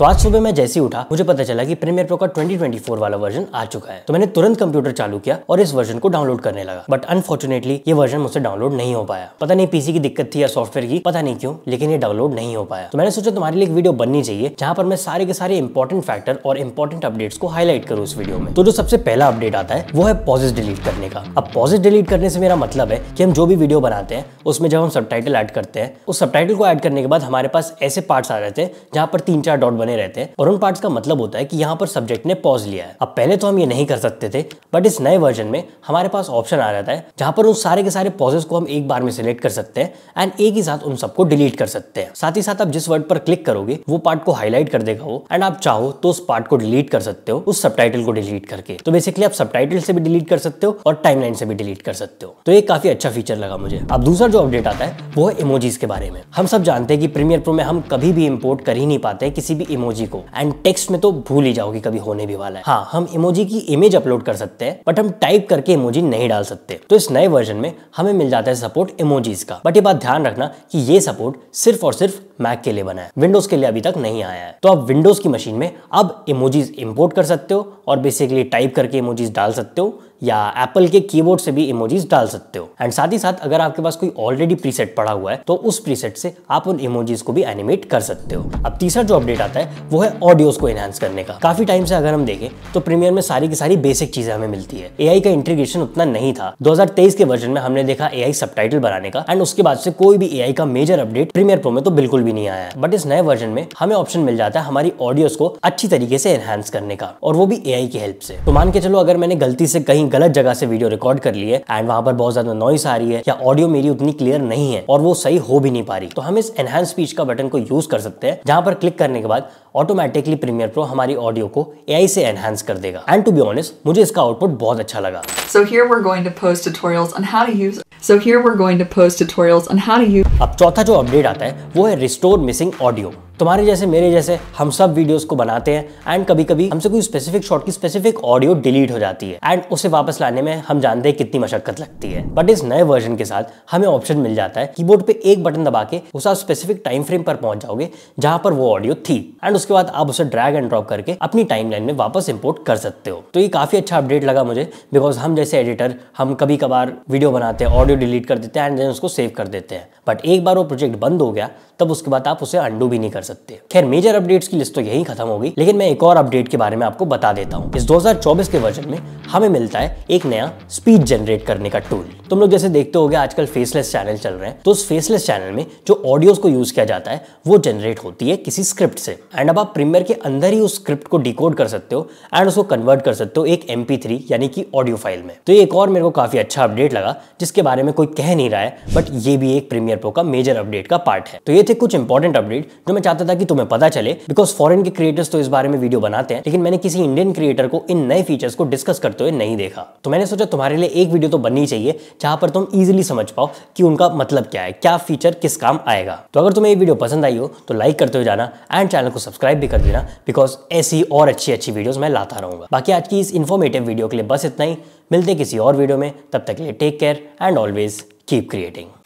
तो आज सुबह मैं जैसे ही उठा मुझे पता चला कि प्रीमियर प्रो का 2024 वाला वर्जन आ चुका है तो मैंने तुरंत कंप्यूटर चालू किया और इस वर्जन को डाउनलोड करने लगा बट अनफॉर्चुनेटली ये वर्जन मुझसे डाउनलोड नहीं हो पाया पता नहीं पीसी की दिक्कत थी या सॉफ्टवेयर की पता नहीं क्यों लेकिन ये डाउनलोड नहीं हो पाया तो मैंने सोचा तुम्हारे लिए एक वीडियो बननी चाहिए जहां पर मैं सारे के सारे इंपॉर्टेंट फैक्टर और इंपॉर्टेंट अपडेट्स को हाईलाइट करूँ उस वीडियो में तो जो सबसे पहला अपडेट आता है वो है पॉजेज डिलीट करने का अब पॉजिट डिलीट करने से मेरा मतलब है कि हम जो भी वीडियो बनाते हैं उसमें जब हम सब ऐड करते हैं उस सब को ऐड करने के बाद हमारे पास ऐसे पार्ट्स आ रहे थे जहाँ पर तीन चार डॉट बने बने रहते हैं और उन पार्ट्स का मतलब होता है कि यहाँ पर सब्जेक्ट ने पॉज लिया है अब पहले तो हम ये नहीं कर सकते थे बट इस नए वर्जन में हमारे पास ऑप्शन आ जाता है जहाँ पर उन सारे के सारे पॉजेस को हम एक बार में सिलेक्ट कर सकते हैं एंड एक ही साथ उन सबको डिलीट कर सकते हैं साथ ही साथ आप जिस वर्ड पर क्लिक करोगे वो पार्ट को हाईलाइट कर देगा वो एंड आप चाहो तो उस पार्ट को डिलीट कर सकते हो उस सब को डिलीट करके तो बेसिकली आप सब से भी डिलीट कर सकते हो और टाइम से भी डिलीट कर सकते हो तो ये काफी अच्छा फीचर लगा मुझे अब दूसरा जो अपडेट आता है वो है इमोजीज के बारे में हम सब जानते हैं कि प्रीमियर प्रो में हम कभी भी इम्पोर्ट कर ही नहीं पाते किसी भी इमोजी को एंड टेक्स्ट में तो भूल ही जाओगे कभी होने भी वाला है हाँ हम इमोजी की इमेज अपलोड कर सकते हैं बट हम टाइप करके इमोजी नहीं डाल सकते तो इस नए वर्जन में हमें मिल जाता है सपोर्ट इमोजीज का बट ये बात ध्यान रखना कि ये सपोर्ट सिर्फ और सिर्फ मैक के लिए बना है विंडोज के लिए अभी तक नहीं आया है तो आप विंडोज की मशीन में अब इमोजीज इम्पोर्ट कर सकते हो और बेसिकली टाइप करके इमोजीज डाल सकते हो या एप्पल के कीबोर्ड से भी इमोजीज डाल सकते हो एंड साथ ही साथ अगर आपके पास कोई ऑलरेडी प्रीसेट पड़ा हुआ है तो उस प्रीसेट से आप उन इमोजीज को भी एनिमेट कर सकते हो अब तीसरा जो अपडेट आता है वो है ऑडियोज को एनहांस करने का काफी टाइम से अगर हम देखें तो प्रीमियर में सारी की सारी बेसिक चीजें हमें मिलती है ए का इंटीग्रेशन उतना नहीं था दो के वर्जन में हमने देखा ए आई बनाने का एंड उसके बाद से कोई भी ए का मेजर अपडेट प्रीमियर प्रो में तो बिल्कुल भी नहीं आया है बट इस नए वर्जन में हमें ऑप्शन मिल जाता है हमारी ऑडियोज को अच्छी तरीके से एनहांस करने का और वो भी एआई की हेल्प से तो मान के चलो अगर मैंने गलती से कहीं गलत जगह से वीडियो रिकॉर्ड कर लिए एंड वहां पर बहुत ज्यादा नॉइस आ रही है या ऑडियो मेरी उतनी क्लियर नहीं है और वो सही हो भी नहीं पा रही तो हम इस एनहेंस स्पीच का बटन को यूज कर सकते हैं जहां पर क्लिक करने के बाद ऑटोमेटिकली प्रीमियर प्रो हमारी ऑडियो को ए से एनहेंस कर देगा एंड टू बी ऑनेस्ट मुझे इसका आउटपुट बहुत अच्छा लगा so here we are going to post tutorials on how to use So here we're going to post tutorials on how to use अब चौथा जो अपडेट आता है वो है रिस्टोर मिसिंग ऑडियो तुम्हारे जैसे मेरे जैसे हम सब वीडियोस को बनाते हैं एंड कभी कभी हमसे कोई स्पेसिफिक शॉट की स्पेसिफिक ऑडियो डिलीट हो जाती है एंड उसे वापस लाने में हम जानते हैं कितनी मशक्कत लगती है बट इस नए वर्जन के साथ हमें ऑप्शन मिल जाता है कीबोर्ड पे एक बटन दबा के उस आप स्पेसिफिक टाइम फ्रेम पर पहुंच जाओगे जहां पर वो ऑडियो थी एंड उसके बाद आप उसे ड्रैग एंड ड्रॉप करके अपनी टाइम में वापस इम्पोर्ट कर सकते हो तो ये काफी अच्छा अपडेट लगा मुझे बिकॉज हम जैसे एडिटर हम कभी कभार वीडियो बनाते हैं ऑडियो डिलीट कर देते हैं एंड देन उसको सेव कर देते हैं बट एक बार वो प्रोजेक्ट बंद हो गया तब उसके बाद आप उसे अंडू भी नहीं कर सकते खैर मेजर अपडेट्स की लिस्ट तो यही खत्म होगी लेकिन मैं एक और अपडेट के बारे में आपको बता देता हूँ इस 2024 के वर्जन में हमें मिलता है एक नया स्पीच जनरेट करने का टूल तुम लोग जैसे देखते हो आजकल फेसलेस चैनल चल रहे हैं तो उस फेसलेस चैनल में जो ऑडियोज को यूज किया जाता है वो जनरेट होती है किसी स्क्रिप्ट से एंड अब आप प्रीमियर के अंदर ही उस स्क्रिप्ट को डिकोड कर सकते हो एंड उसको कन्वर्ट कर सकते हो एक एम यानी कि ऑडियो फाइल में तो ये एक और मेरे को काफी अच्छा अपडेट लगा जिसके बारे बारे में कोई कह नहीं रहा है बट ये भी एक प्रीमियर प्रो का मेजर अपडेट का पार्ट है तो ये थे कुछ इंपॉर्टेंट अपडेट जो मैं चाहता था कि तुम्हें पता चले बिकॉज फॉरन के क्रिएटर्स तो इस बारे में वीडियो बनाते हैं लेकिन मैंने किसी इंडियन क्रिएटर को इन नए फीचर्स को डिस्कस करते हुए नहीं देखा तो मैंने सोचा तुम्हारे लिए एक वीडियो तो बननी चाहिए जहां पर तुम इजिली समझ पाओ कि उनका मतलब क्या है क्या फीचर किस काम आएगा तो अगर तुम्हें ये वीडियो पसंद आई हो तो लाइक करते हुए जाना एंड चैनल को सब्सक्राइब भी कर देना बिकॉज ऐसी और अच्छी अच्छी वीडियोस मैं लाता रहूंगा बाकी आज की इस इन्फॉर्मेटिव वीडियो के लिए बस इतना ही मिलते किसी और वीडियो में तब तक के लिए take care and all always keep creating.